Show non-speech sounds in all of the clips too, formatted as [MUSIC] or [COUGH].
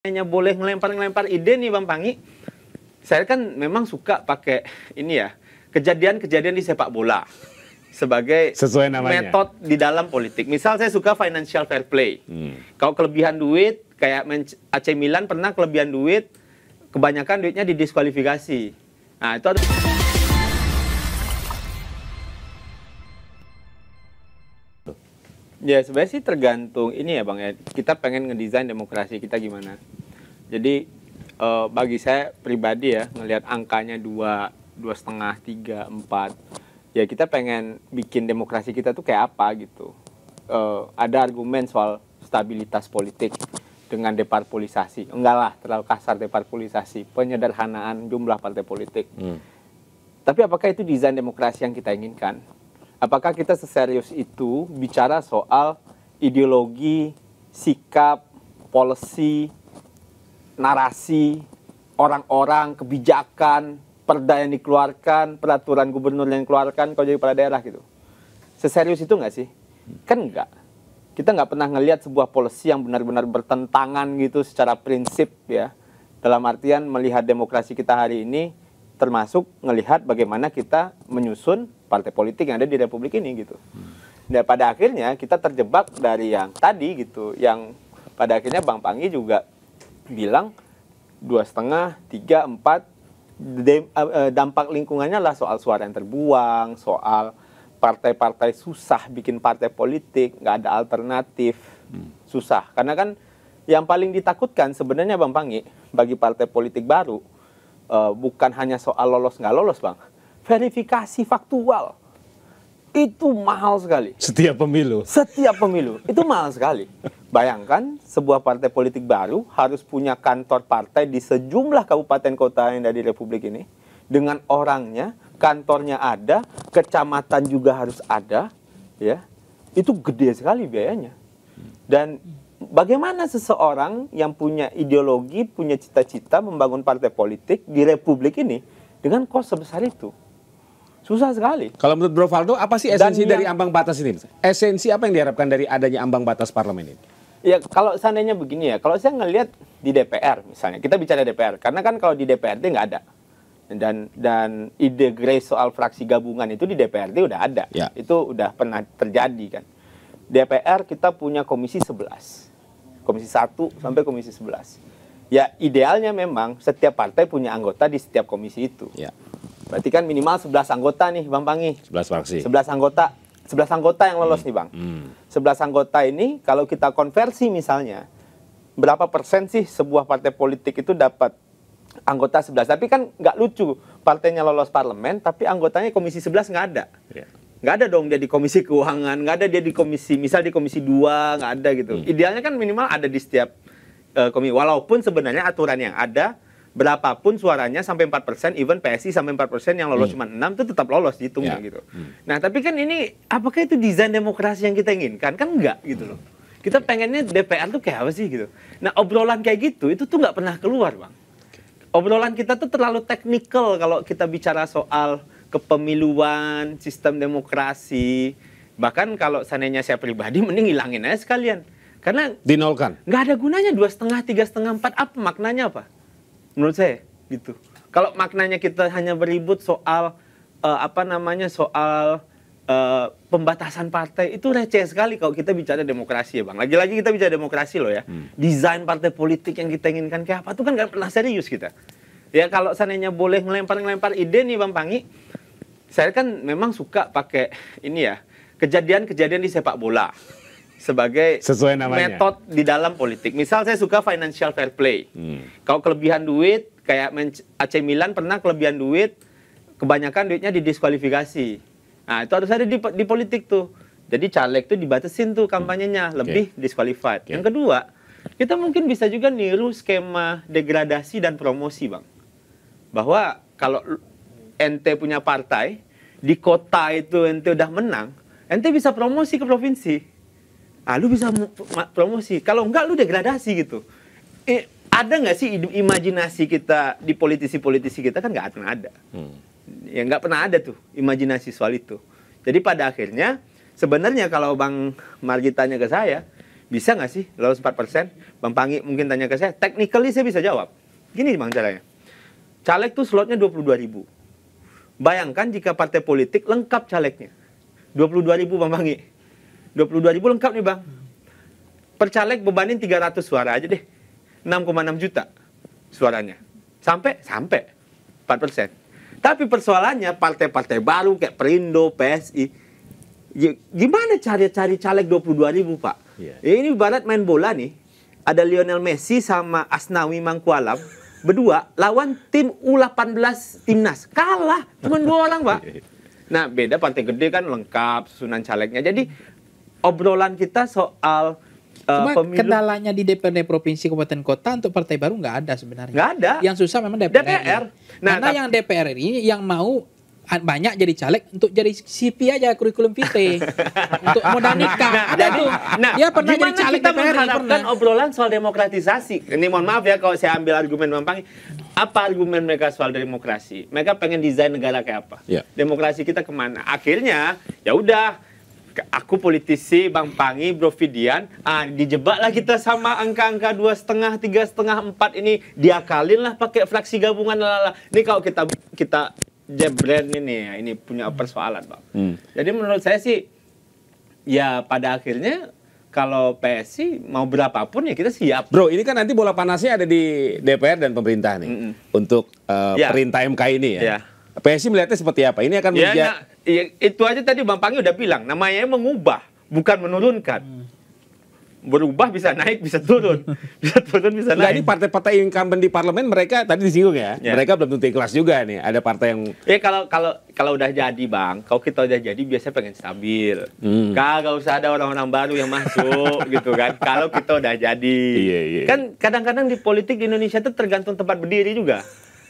hanya boleh ngelempar-ngelempar ide nih Bang Pangi. Saya kan memang suka pakai ini ya, kejadian-kejadian di sepak bola sebagai Sesuai metode di dalam politik. Misal saya suka financial fair play. Hmm. Kalau kelebihan duit kayak AC Milan pernah kelebihan duit, kebanyakan duitnya didiskualifikasi. Nah, itu ada Ya sebenarnya sih tergantung ini ya bang ya. Kita pengen ngedesain demokrasi kita gimana. Jadi eh, bagi saya pribadi ya ngelihat angkanya dua dua setengah tiga empat ya kita pengen bikin demokrasi kita tuh kayak apa gitu. Eh, ada argumen soal stabilitas politik dengan deparpolisasi. Enggak lah terlalu kasar deparpolisasi. Penyederhanaan jumlah partai politik. Hmm. Tapi apakah itu desain demokrasi yang kita inginkan? apakah kita seserius itu bicara soal ideologi, sikap, polisi, narasi, orang-orang, kebijakan, perda yang dikeluarkan, peraturan gubernur yang dikeluarkan kalau jadi kepala daerah gitu. Seserius itu nggak sih? Kan enggak. Kita nggak pernah ngelihat sebuah polisi yang benar-benar bertentangan gitu secara prinsip ya. Dalam artian melihat demokrasi kita hari ini termasuk melihat bagaimana kita menyusun partai politik yang ada di republik ini gitu. Dan pada akhirnya kita terjebak dari yang tadi gitu, yang pada akhirnya Bang Pangi juga bilang dua setengah, tiga, empat eh, eh, dampak lingkungannya lah soal suara yang terbuang, soal partai-partai susah bikin partai politik, nggak ada alternatif, susah. Karena kan yang paling ditakutkan sebenarnya Bang Pangi bagi partai politik baru uh, bukan hanya soal lolos nggak lolos Bang, verifikasi faktual itu mahal sekali. Setiap pemilu. Setiap pemilu itu mahal sekali. Bayangkan sebuah partai politik baru harus punya kantor partai di sejumlah kabupaten kota yang ada di republik ini dengan orangnya, kantornya ada, kecamatan juga harus ada, ya. Itu gede sekali biayanya. Dan bagaimana seseorang yang punya ideologi, punya cita-cita membangun partai politik di republik ini dengan kos sebesar itu? Susah sekali. Kalau menurut Bro Faldo, apa sih esensi yang, dari ambang batas ini? Esensi apa yang diharapkan dari adanya ambang batas parlemen ini? Ya kalau seandainya begini ya, kalau saya ngelihat di DPR misalnya, kita bicara DPR, karena kan kalau di DPRD nggak ada. Dan dan ide grace soal fraksi gabungan itu di DPRD udah ada. Ya. Itu udah pernah terjadi kan. DPR kita punya komisi 11. Komisi 1 sampai komisi 11. Ya idealnya memang setiap partai punya anggota di setiap komisi itu. Ya Berarti kan minimal 11 anggota nih Bang Pangi. 11 fraksi. 11 anggota. 11 anggota yang lolos hmm. nih Bang. Hmm. 11 anggota ini kalau kita konversi misalnya berapa persen sih sebuah partai politik itu dapat anggota 11 tapi kan nggak lucu partainya lolos parlemen tapi anggotanya komisi 11 nggak ada yeah. nggak ada dong dia di komisi keuangan nggak ada dia di komisi misal di komisi 2 nggak ada gitu hmm. idealnya kan minimal ada di setiap uh, komisi walaupun sebenarnya aturan yang ada berapapun suaranya sampai 4 persen, even PSI sampai 4 persen yang lolos hmm. cuma 6 itu tetap lolos dihitung ya. gitu. Hmm. Nah tapi kan ini apakah itu desain demokrasi yang kita inginkan? Kan enggak gitu loh. Kita ya. pengennya DPR tuh kayak apa sih gitu. Nah obrolan kayak gitu itu tuh nggak pernah keluar bang. Obrolan kita tuh terlalu teknikal kalau kita bicara soal kepemiluan, sistem demokrasi. Bahkan kalau seandainya saya pribadi [LAUGHS] mending hilangin aja sekalian. Karena dinolkan. Nggak ada gunanya dua setengah, tiga setengah, empat apa maknanya apa? menurut saya gitu kalau maknanya kita hanya beribut soal uh, apa namanya soal uh, pembatasan partai itu receh sekali kalau kita bicara demokrasi ya bang lagi-lagi kita bicara demokrasi loh ya hmm. desain partai politik yang kita inginkan kayak apa itu kan nggak pernah serius kita ya kalau seandainya boleh ngelempar-ngelempar ide nih bang Pangi saya kan memang suka pakai ini ya kejadian-kejadian di sepak bola sebagai Sesuai namanya. metode di dalam politik. Misal saya suka financial fair play. Hmm. Kalau kelebihan duit, kayak AC Milan pernah kelebihan duit, kebanyakan duitnya didiskualifikasi. Nah itu harus ada di, di politik tuh. Jadi caleg tuh dibatasin tuh hmm. kampanyenya, hmm. lebih okay. disqualified. Okay. Yang kedua, kita mungkin bisa juga niru skema degradasi dan promosi bang. Bahwa kalau NT punya partai, di kota itu NT udah menang, NT bisa promosi ke provinsi ah lu bisa promosi kalau enggak lu degradasi gitu eh, ada nggak sih imajinasi kita di politisi-politisi kita kan nggak pernah ada hmm. ya nggak pernah ada tuh imajinasi soal itu jadi pada akhirnya sebenarnya kalau bang Margi tanya ke saya bisa nggak sih lalu 4 persen bang Pangi mungkin tanya ke saya technically saya bisa jawab gini bang caranya caleg tuh slotnya 22 ribu bayangkan jika partai politik lengkap calegnya 22 ribu bang Pangi 22 ribu lengkap nih bang. Percalek bebanin 300 suara aja deh. 6,6 juta suaranya. Sampai? Sampai. 4 persen. Tapi persoalannya partai-partai baru kayak Perindo, PSI. Ya, gimana cari-cari caleg 22 ribu pak? Yeah. Ya, ini barat main bola nih. Ada Lionel Messi sama Asnawi Mangkualam. [LAUGHS] berdua lawan tim U18 timnas kalah cuma dua orang pak [LAUGHS] nah beda pantai gede kan lengkap susunan calegnya jadi obrolan kita soal uh, Cuma pemilu. kendalanya di DPRD provinsi kabupaten kota untuk partai baru nggak ada sebenarnya. Nggak ada. Yang susah memang DPR. DPR. Nah, Karena yang DPR ini yang mau banyak jadi caleg untuk jadi CP aja kurikulum vitae [LAUGHS] untuk modal nikah nah, ada jadi, tuh nah, dia pernah jadi caleg kita DPR mengharapkan obrolan soal demokratisasi ini mohon maaf ya kalau saya ambil argumen Mampang apa argumen mereka soal demokrasi mereka pengen desain negara kayak apa ya. demokrasi kita kemana akhirnya ya udah aku politisi Bang Pangi, Bro Fidian, ah dijebaklah kita sama angka-angka dua setengah, tiga setengah, empat ini diakalin lah pakai fraksi gabungan lalala Ini kalau kita kita jebret ini ya, ini punya persoalan bang. Hmm. Jadi menurut saya sih, ya pada akhirnya kalau PSI mau berapapun ya kita siap. Bro, ini kan nanti bola panasnya ada di DPR dan pemerintah nih mm -mm. untuk uh, ya. perintah MK ini ya. ya. PSI melihatnya seperti apa? Ini akan ya, menjadi ya ya, itu aja tadi Bang Pangi udah bilang, namanya mengubah, bukan menurunkan. Hmm berubah bisa naik bisa turun [LAUGHS] bisa turun bisa naik. Nah ini partai-partai incumbent di parlemen mereka tadi disinggung ya, ya. mereka belum tentu ikhlas juga nih ada partai yang. Ya kalau kalau kalau udah jadi bang, kalau kita udah jadi biasanya pengen stabil, hmm. kagak usah ada orang-orang baru yang masuk [LAUGHS] gitu kan. Kalau kita udah jadi, iya, iya. iya. kan kadang-kadang di politik di Indonesia itu tergantung tempat berdiri juga.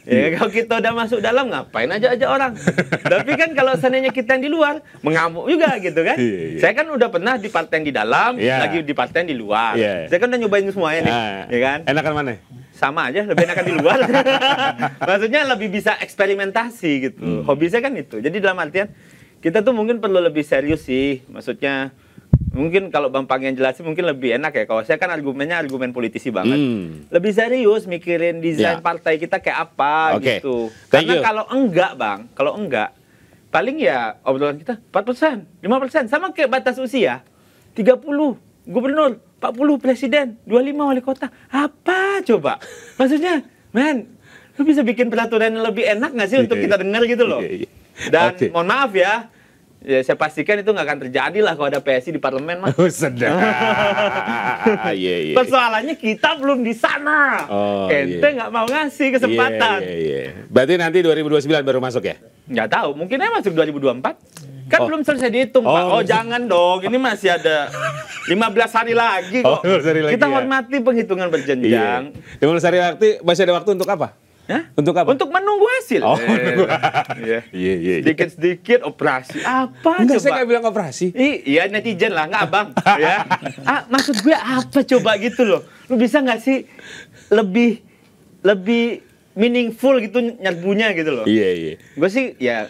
Ya, iya. kalau kita udah masuk dalam ngapain aja aja orang. [LAUGHS] Tapi kan kalau seandainya kita yang di luar mengamuk juga gitu kan. Iya, iya. Saya kan udah pernah di partai yang di dalam, yeah. lagi di partai yang di luar. Yeah. Saya kan udah nyobain semuanya nih, yeah. ya kan? Enakan mana? Sama aja, lebih enakan di luar. [LAUGHS] Maksudnya lebih bisa eksperimentasi gitu. Hmm. Hobi saya kan itu. Jadi dalam artian kita tuh mungkin perlu lebih serius sih. Maksudnya mungkin kalau Bang yang jelasin mungkin lebih enak ya. Kalau saya kan argumennya argumen politisi banget. Hmm. Lebih serius mikirin desain yeah. partai kita kayak apa okay. gitu. Thank Karena kalau enggak Bang, kalau enggak paling ya obrolan kita empat persen lima persen sama kayak batas usia. tiga puluh gubernur, empat puluh presiden, dua lima wali kota. Apa coba? Maksudnya, men, lu bisa bikin peraturan yang lebih enak gak sih untuk kita dengar gitu loh. Dan okay. mohon maaf ya, Ya saya pastikan itu nggak akan terjadi lah kalau ada PSI di parlemen mah. Oh, [LAUGHS] yeah, yeah. Persoalannya kita belum di sana. Oh, Ente iya. nggak yeah. mau ngasih kesempatan. Yeah, yeah, yeah. Berarti nanti 2029 baru masuk ya? Nggak tahu, mungkin aja masuk 2024. Kan oh. belum selesai dihitung, oh. Pak. Oh, jangan dong. Ini masih ada 15 hari lagi oh, kok. Oh, hari lagi, kita ya. hormati ya. penghitungan berjenjang. Yeah. Iya. 15 hari lagi masih ada waktu untuk apa? Hah? Untuk apa? Untuk menunggu hasil. Oh, eh, iya. [LAUGHS] iya. Iya, iya. Sedikit-sedikit operasi. Apa Enggak, coba? saya nggak bilang operasi. I, iya, netizen lah, nggak abang. [LAUGHS] ya. Ah, maksud gue apa coba gitu loh. Lu bisa nggak sih lebih lebih meaningful gitu nyerbunya gitu loh. Iya, iya. Gue sih ya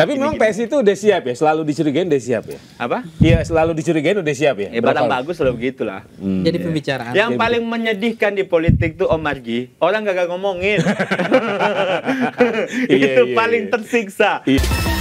tapi memang PS PSI itu udah siap ya, selalu dicurigain udah siap ya. Apa? Iya, selalu dicurigain udah siap ya. Ya barang bagus selalu begitulah. Hmm. Jadi ya. pembicaraan. Yang paling menyedihkan di politik tuh Om Margi, orang gak ngomongin. [LAUGHS] Iya, itu iya, paling iya. tersiksa. Iya.